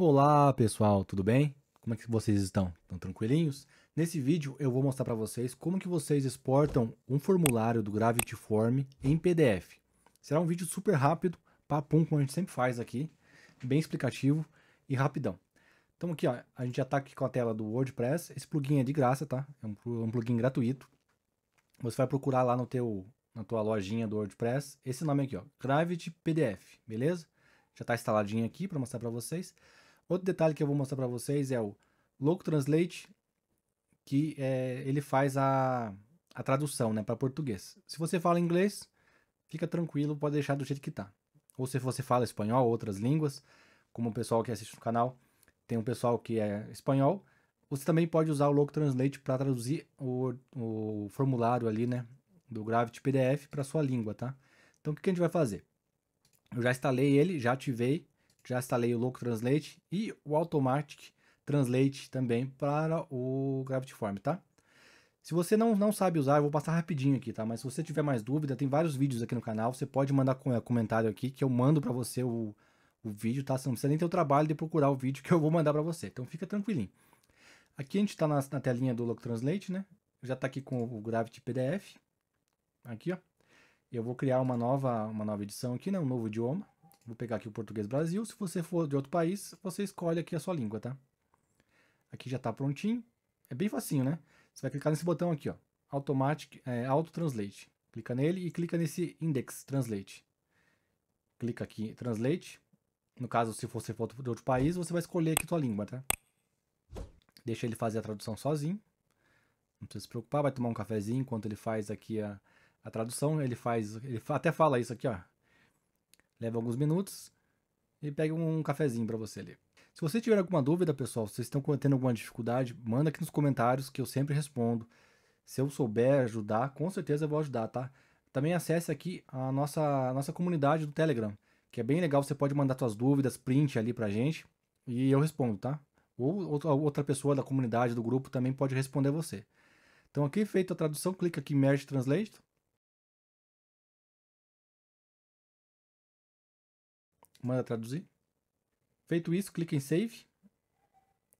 Olá pessoal, tudo bem? Como é que vocês estão? Estão tranquilinhos? Nesse vídeo eu vou mostrar para vocês como que vocês exportam um formulário do Gravity Form em PDF. Será um vídeo super rápido, papum como a gente sempre faz aqui, bem explicativo e rapidão. Então aqui ó, a gente já está aqui com a tela do WordPress, esse plugin é de graça, tá? É, é um plugin gratuito. Você vai procurar lá no teu na tua lojinha do WordPress, esse nome aqui, ó, Gravity PDF, beleza? Já está instaladinho aqui para mostrar para vocês. Outro detalhe que eu vou mostrar para vocês é o Loco Translate, que é, ele faz a, a tradução né, para português. Se você fala inglês, fica tranquilo, pode deixar do jeito que tá. Ou se você fala espanhol, ou outras línguas, como o pessoal que assiste no canal, tem um pessoal que é espanhol, você também pode usar o Loco Translate para traduzir o, o formulário ali, né, do Gravity PDF para sua língua, tá? Então o que a gente vai fazer? Eu já instalei ele, já ativei, já instalei o Loco Translate e o Automatic Translate também para o Form, tá? Se você não, não sabe usar, eu vou passar rapidinho aqui, tá? Mas se você tiver mais dúvida, tem vários vídeos aqui no canal, você pode mandar eh, comentário aqui que eu mando para você o, o vídeo, tá? Você não precisa nem ter o trabalho de procurar o vídeo que eu vou mandar para você, então fica tranquilinho. Aqui a gente está na, na, telinha do Loco Translate, né? Já está aqui com o Gravity PDF, aqui ó. Eu vou criar uma nova, uma nova edição aqui, né? Um novo idioma Vou pegar aqui o português Brasil. Se você for de outro país, você escolhe aqui a sua língua, tá? Aqui já está prontinho. É bem facinho, né? Você vai clicar nesse botão aqui, ó. Automatic, é, Auto Translate. Clica nele e clica nesse Index Translate. Clica aqui Translate. No caso, se você for de outro país, você vai escolher aqui a sua língua, tá? Deixa ele fazer a tradução sozinho. Não precisa se preocupar, vai tomar um cafezinho enquanto ele faz aqui a, a tradução. Ele faz, ele até fala isso aqui, ó leva alguns minutos e pega um cafezinho para você ali. Se você tiver alguma dúvida, pessoal, se vocês estão tendo alguma dificuldade, manda aqui nos comentários que eu sempre respondo. Se eu souber ajudar, com certeza eu vou ajudar, tá? Também acesse aqui a nossa, a nossa comunidade do Telegram, que é bem legal, você pode mandar suas dúvidas, print ali pra gente e eu respondo, tá? Ou outra pessoa da comunidade, do grupo, também pode responder você. Então aqui feita a tradução, clica aqui em Merge Translate Manda traduzir. Feito isso, clica em Save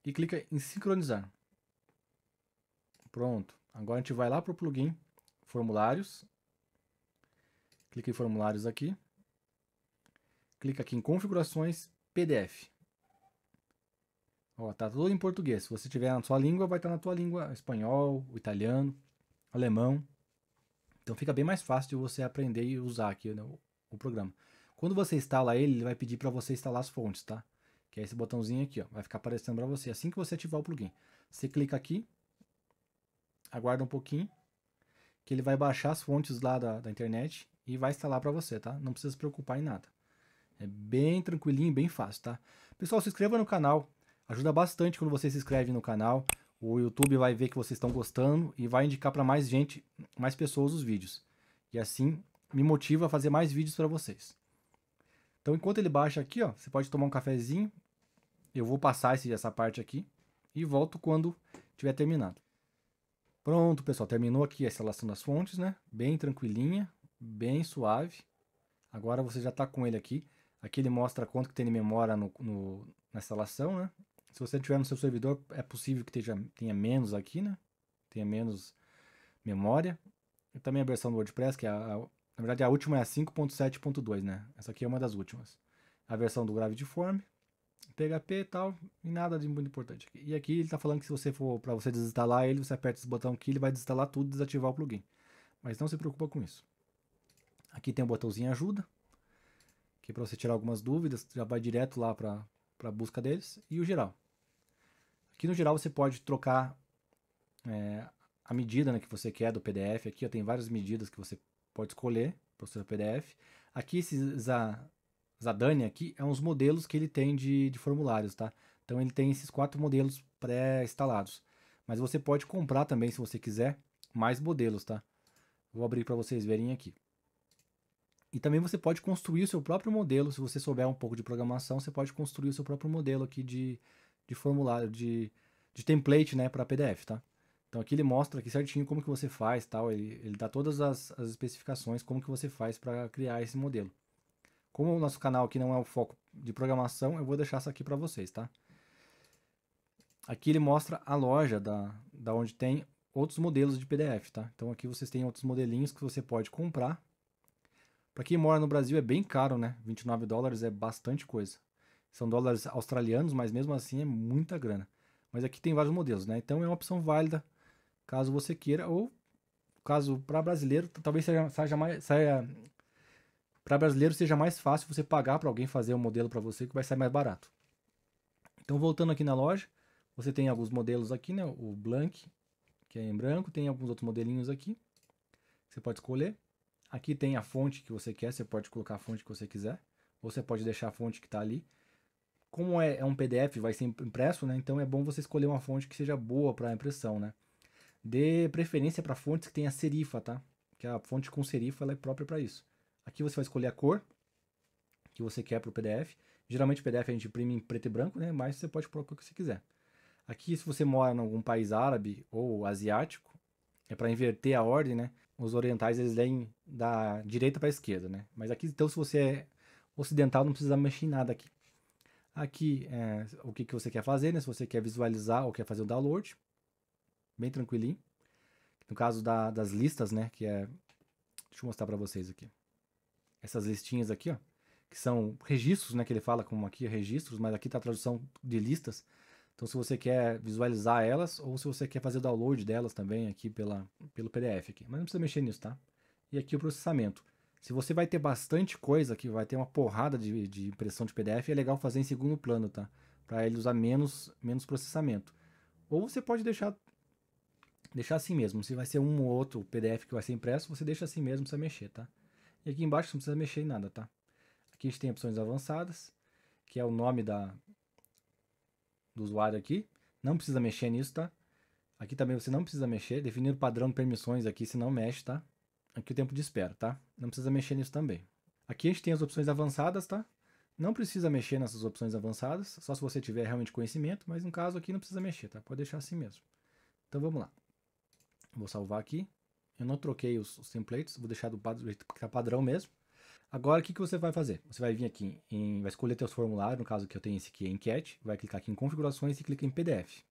e clica em Sincronizar. Pronto. Agora a gente vai lá para o plugin Formulários. Clica em Formulários aqui. Clica aqui em Configurações PDF. Ó, tá tudo em português. Se você tiver na sua língua, vai estar tá na tua língua espanhol, italiano, alemão. Então fica bem mais fácil de você aprender e usar aqui né, o, o programa. Quando você instala ele, ele vai pedir para você instalar as fontes, tá? Que é esse botãozinho aqui, ó, vai ficar aparecendo para você assim que você ativar o plugin. Você clica aqui, aguarda um pouquinho, que ele vai baixar as fontes lá da, da internet e vai instalar para você, tá? Não precisa se preocupar em nada. É bem tranquilinho, bem fácil, tá? Pessoal, se inscreva no canal, ajuda bastante quando você se inscreve no canal. O YouTube vai ver que vocês estão gostando e vai indicar para mais gente, mais pessoas os vídeos. E assim me motiva a fazer mais vídeos para vocês. Então, enquanto ele baixa aqui, ó, você pode tomar um cafezinho. Eu vou passar esse, essa parte aqui e volto quando tiver terminado. Pronto, pessoal, terminou aqui a instalação das fontes, né? Bem tranquilinha, bem suave. Agora você já está com ele aqui. Aqui ele mostra quanto que tem de memória no, no, na instalação, né? Se você tiver no seu servidor, é possível que tenha, tenha menos aqui, né? Tenha menos memória. E também a versão do WordPress, que é a na verdade, a última é a 5.7.2, né? Essa aqui é uma das últimas. A versão do form PHP e tal, e nada de muito importante. E aqui ele está falando que se você for para você desinstalar ele, você aperta esse botão aqui, ele vai desinstalar tudo, desativar o plugin. Mas não se preocupa com isso. Aqui tem o um botãozinho ajuda, que é para você tirar algumas dúvidas, já vai direto lá para a busca deles, e o geral. Aqui no geral você pode trocar é, a medida né, que você quer do PDF, aqui tem várias medidas que você pode escolher para o seu PDF. Aqui esse Zadania aqui é uns modelos que ele tem de, de formulários, tá? Então ele tem esses quatro modelos pré-instalados. Mas você pode comprar também, se você quiser, mais modelos, tá? Vou abrir para vocês verem aqui. E também você pode construir o seu próprio modelo, se você souber um pouco de programação, você pode construir o seu próprio modelo aqui de, de formulário, de, de template, né, para PDF, tá? Então aqui ele mostra aqui certinho como que você faz, tal, ele, ele dá todas as, as especificações como que você faz para criar esse modelo. Como o nosso canal aqui não é o foco de programação, eu vou deixar isso aqui para vocês, tá? Aqui ele mostra a loja da, da onde tem outros modelos de PDF, tá? Então aqui vocês têm outros modelinhos que você pode comprar. Para quem mora no Brasil é bem caro, né? 29 dólares é bastante coisa. São dólares australianos, mas mesmo assim é muita grana. Mas aqui tem vários modelos, né? Então é uma opção válida caso você queira, ou caso para brasileiro, talvez seja, seja mais. Seja, para brasileiro seja mais fácil você pagar para alguém fazer o um modelo para você que vai sair mais barato. Então voltando aqui na loja, você tem alguns modelos aqui, né? O Blank, que é em branco, tem alguns outros modelinhos aqui. você pode escolher. Aqui tem a fonte que você quer, você pode colocar a fonte que você quiser. Ou você pode deixar a fonte que está ali. Como é, é, um PDF, vai ser impresso, né? Então é bom você escolher uma fonte que seja boa para a impressão, né? Dê preferência para fontes que tenha serifa, tá? Que a fonte com serifa ela é própria para isso. Aqui você vai escolher a cor que você quer para o PDF. Geralmente o PDF a gente imprime em preto e branco, né? Mas você pode pôr a cor que você quiser. Aqui, se você mora em algum país árabe ou asiático, é para inverter a ordem, né? Os orientais eles leem da direita para a esquerda, né? Mas aqui, então, se você é ocidental, não precisa mexer em nada aqui. Aqui, é, o que, que você quer fazer, né? Se você quer visualizar ou quer fazer o download bem tranquilinho. No caso da, das listas, né, que é... Deixa eu mostrar para vocês aqui. Essas listinhas aqui, ó, que são registros, né, que ele fala como aqui, registros, mas aqui tá a tradução de listas. Então, se você quer visualizar elas ou se você quer fazer o download delas também aqui pela, pelo PDF aqui. Mas não precisa mexer nisso, tá? E aqui o processamento. Se você vai ter bastante coisa aqui, vai ter uma porrada de, de impressão de PDF, é legal fazer em segundo plano, tá? Para ele usar menos, menos processamento. Ou você pode deixar deixar assim mesmo. Se vai ser um ou outro PDF que vai ser impresso, você deixa assim mesmo, não precisa mexer, tá? E aqui embaixo não precisa mexer em nada, tá? Aqui a gente tem opções avançadas, que é o nome da, do usuário aqui. Não precisa mexer nisso, tá? Aqui também você não precisa mexer. Definir o padrão de permissões aqui, se não mexe, tá? Aqui o tempo de espera, tá? Não precisa mexer nisso também. Aqui a gente tem as opções avançadas, tá? Não precisa mexer nessas opções avançadas, só se você tiver realmente conhecimento, mas no caso aqui não precisa mexer, tá? Pode deixar assim mesmo. Então vamos lá. Vou salvar aqui. Eu não troquei os, os templates, vou deixar do, jeito que tá padrão mesmo. Agora, o que, que você vai fazer? Você vai vir aqui, em, vai escolher teus formulários, no caso que eu tenho esse aqui é enquete, vai clicar aqui em configurações e clica em PDF.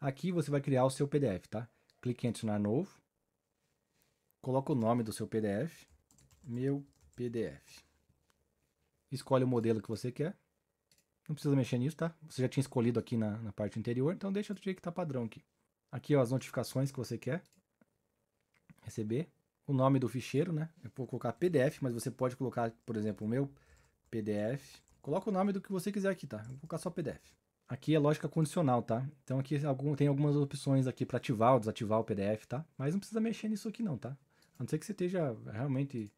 Aqui você vai criar o seu PDF, tá? Clique em adicionar novo, coloca o nome do seu PDF, meu PDF. Escolhe o modelo que você quer. Não precisa mexer nisso, tá? Você já tinha escolhido aqui na, na parte anterior, então deixa do jeito que está padrão aqui. Aqui ó, as notificações que você quer receber. O nome do ficheiro, né? Eu vou colocar PDF, mas você pode colocar, por exemplo, o meu PDF. Coloca o nome do que você quiser aqui, tá? Eu vou colocar só PDF. Aqui é lógica condicional, tá? Então aqui tem algumas opções aqui para ativar ou desativar o PDF, tá? Mas não precisa mexer nisso aqui não, tá? A não ser que você esteja realmente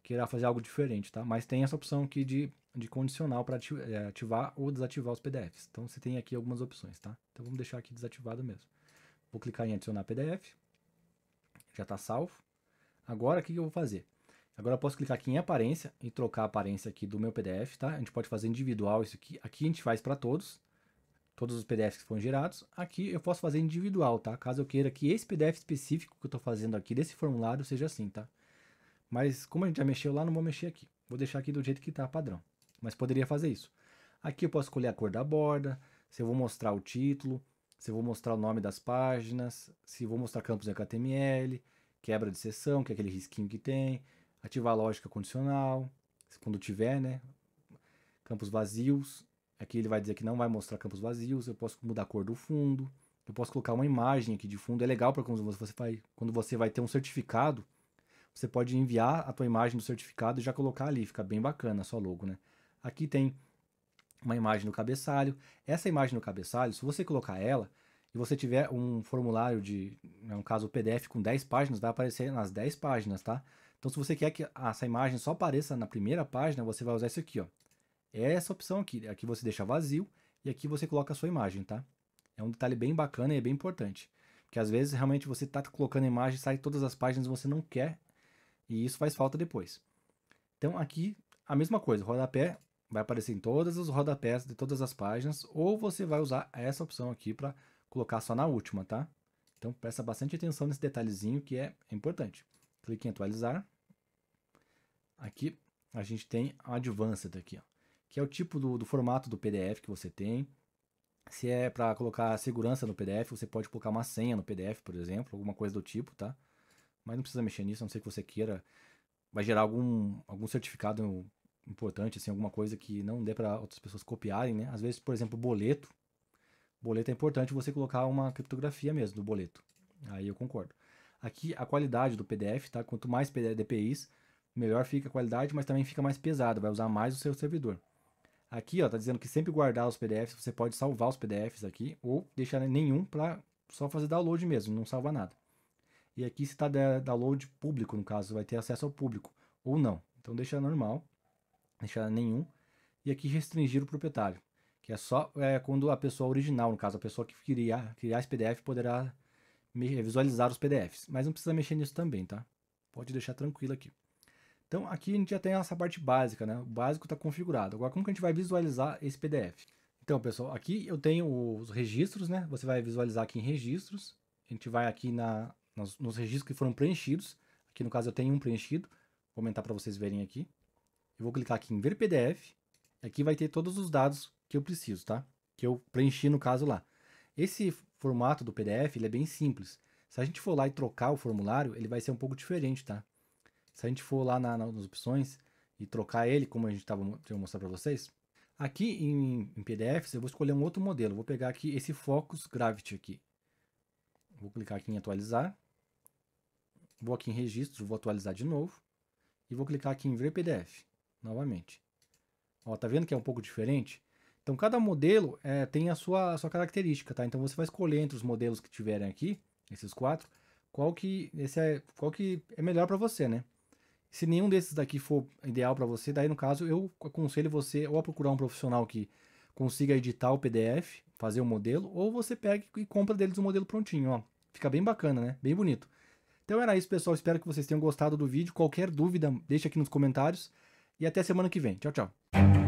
queira fazer algo diferente, tá? Mas tem essa opção aqui de, de condicional para eh, ativar ou desativar os PDFs. Então você tem aqui algumas opções, tá? Então vamos deixar aqui desativado mesmo. Vou clicar em adicionar PDF. Já está salvo. Agora, o que eu vou fazer? Agora eu posso clicar aqui em aparência e trocar a aparência aqui do meu PDF, tá? A gente pode fazer individual isso aqui. Aqui a gente faz para todos, todos os PDFs que foram gerados. Aqui eu posso fazer individual, tá? Caso eu queira que esse PDF específico que eu estou fazendo aqui, desse formulário, seja assim, tá? Mas como a gente já mexeu lá, não vou mexer aqui. Vou deixar aqui do jeito que está padrão. Mas poderia fazer isso. Aqui eu posso escolher a cor da borda, se eu vou mostrar o título, se eu vou mostrar o nome das páginas, se vou mostrar campos em HTML, quebra de sessão que é aquele risquinho que tem, ativar a lógica condicional, quando tiver, né? Campos vazios, aqui ele vai dizer que não vai mostrar campos vazios, eu posso mudar a cor do fundo, eu posso colocar uma imagem aqui de fundo, é legal para quando você vai, quando você vai ter um certificado, você pode enviar a tua imagem do certificado e já colocar ali, fica bem bacana a sua logo, né? Aqui tem uma imagem no cabeçalho. Essa imagem no cabeçalho, se você colocar ela e você tiver um formulário de, no né, caso, o PDF com 10 páginas, vai aparecer nas 10 páginas, tá? Então, se você quer que essa imagem só apareça na primeira página, você vai usar isso aqui, ó. É essa opção aqui. É aqui você deixa vazio e aqui você coloca a sua imagem, tá? É um detalhe bem bacana e é bem importante. Porque às vezes realmente você está colocando a imagem, sai todas as páginas você não quer e isso faz falta depois. Então aqui a mesma coisa, rodapé vai aparecer em todas os rodapés de todas as páginas, ou você vai usar essa opção aqui para colocar só na última, tá? Então presta bastante atenção nesse detalhezinho que é importante. Clique em atualizar. Aqui a gente tem Advanced aqui, ó, que é o tipo do, do formato do PDF que você tem. Se é para colocar segurança no PDF, você pode colocar uma senha no PDF, por exemplo, alguma coisa do tipo, tá? Mas não precisa mexer nisso, a não ser que você queira. Vai gerar algum, algum certificado importante, assim, alguma coisa que não dê para outras pessoas copiarem, né? Às vezes, por exemplo, boleto. Boleto é importante você colocar uma criptografia mesmo do boleto. Aí eu concordo. Aqui a qualidade do PDF, tá? Quanto mais DPIs, melhor fica a qualidade, mas também fica mais pesado, vai usar mais o seu servidor. Aqui, ó, tá dizendo que sempre guardar os PDFs, você pode salvar os PDFs aqui ou deixar nenhum para só fazer download mesmo, não salva nada. E aqui se tá download público, no caso, vai ter acesso ao público ou não. Então deixa normal deixar nenhum, e aqui restringir o proprietário, que é só é, quando a pessoa original, no caso, a pessoa que queria criar esse PDF poderá eh, visualizar os PDFs, mas não precisa mexer nisso também, tá? Pode deixar tranquilo aqui. Então aqui a gente já tem essa parte básica, né? O básico está configurado. Agora como que a gente vai visualizar esse PDF? Então pessoal, aqui eu tenho os registros, né? Você vai visualizar aqui em registros. A gente vai aqui na, nos, nos registros que foram preenchidos. Aqui no caso eu tenho um preenchido. Vou aumentar para vocês verem aqui. Eu vou clicar aqui em ver PDF. Aqui vai ter todos os dados que eu preciso, tá? Que eu preenchi no caso lá. Esse formato do PDF ele é bem simples. Se a gente for lá e trocar o formulário, ele vai ser um pouco diferente, tá? Se a gente for lá na, nas opções e trocar ele, como a gente estava eu mostrar para vocês, aqui em, em PDFs eu vou escolher um outro modelo. Vou pegar aqui esse Focus Gravity aqui. Vou clicar aqui em atualizar. Vou aqui em registro, vou atualizar de novo. E vou clicar aqui em ver PDF novamente. Ó, tá vendo que é um pouco diferente? Então cada modelo é, tem a sua, a sua característica, tá? Então você vai escolher entre os modelos que tiverem aqui, esses quatro, qual que, esse é, qual que é melhor para você, né? Se nenhum desses daqui for ideal para você, daí no caso eu aconselho você ou a procurar um profissional que consiga editar o PDF, fazer o um modelo, ou você pega e compra deles o um modelo prontinho, ó. Fica bem bacana, né? Bem bonito. Então era isso, pessoal. Espero que vocês tenham gostado do vídeo. Qualquer dúvida, deixa aqui nos comentários e até semana que vem. Tchau, tchau.